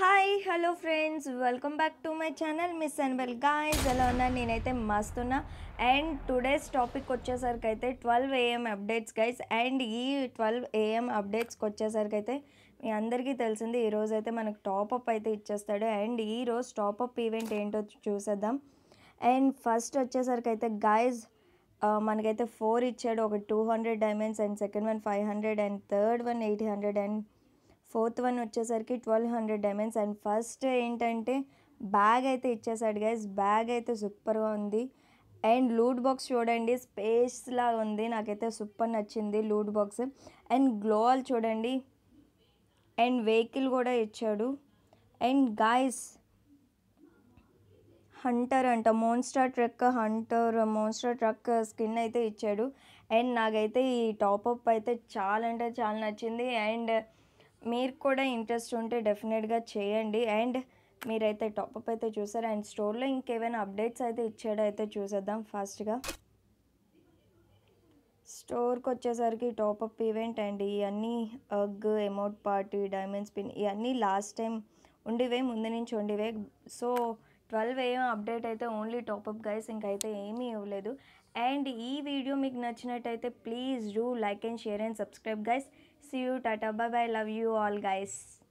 Hi hello friends welcome back to my channel మిస్ అన్వెల్ guys ఎలా ఉన్నా నేనైతే మస్తున్నా అండ్ టుడేస్ టాపిక్ వచ్చేసరికి అయితే twelve AM updates guys and ఈ ట్వెల్వ్ ఏఎం అప్డేట్స్కి వచ్చేసరికి అయితే మీ అందరికీ తెలిసింది ఈరోజు అయితే మనకు టాపప్ అయితే ఇచ్చేస్తాడు అండ్ ఈరోజు టాపప్ ఈవెంట్ ఏంటో చూసేద్దాం అండ్ ఫస్ట్ వచ్చేసరికి అయితే గాయస్ మనకైతే ఫోర్ ఇచ్చాడు ఒక two hundred diamonds and second one five hundred and third one eight hundred and fourth one వచ్చేసరికి twelve hundred diamonds and first ఏంటంటే బ్యాగ్ అయితే ఇచ్చేసాడు గైస్ బ్యాగ్ అయితే సూపర్గా ఉంది అండ్ లూట్ బాక్స్ చూడండి స్పేస్లా ఉంది నాకైతే సూపర్ నచ్చింది లూట్ బాక్స్ అండ్ గ్లోవల్ చూడండి అండ్ వెహికల్ కూడా ఇచ్చాడు అండ్ గాయస్ హంటర్ అంట monster truck hunter monster truck skin అయితే ఇచ్చాడు అండ్ నాకైతే ఈ టాపప్ అయితే చాలా అంటే చాలా నచ్చింది అండ్ మీరు కూడా ఇంట్రెస్ట్ ఉంటే డెఫినెట్గా చేయండి అండ్ మీరైతే టాపప్ అయితే చూసారు అండ్ స్టోర్లో ఇంకేమైనా అప్డేట్స్ అయితే ఇచ్చాడో అయితే చూసేద్దాం ఫాస్ట్గా స్టోర్కి వచ్చేసరికి టాపప్ ఈవెంట్ అండ్ ఇవన్నీ అగ్ ఎమౌట్ పార్టీ డైమండ్స్ పిన్ ఇవన్నీ లాస్ట్ టైం ఉండివే ముందు నుంచి ఉండివే సో ట్వెల్వ్ ఏఎం అప్డేట్ అయితే ఓన్లీ టాపప్ గైస్ ఇంకైతే ఏమీ ఇవ్వలేదు అండ్ ఈ వీడియో మీకు నచ్చినట్టయితే please do like and share and subscribe guys see you. Tata. Bye bye. Love you all, guys.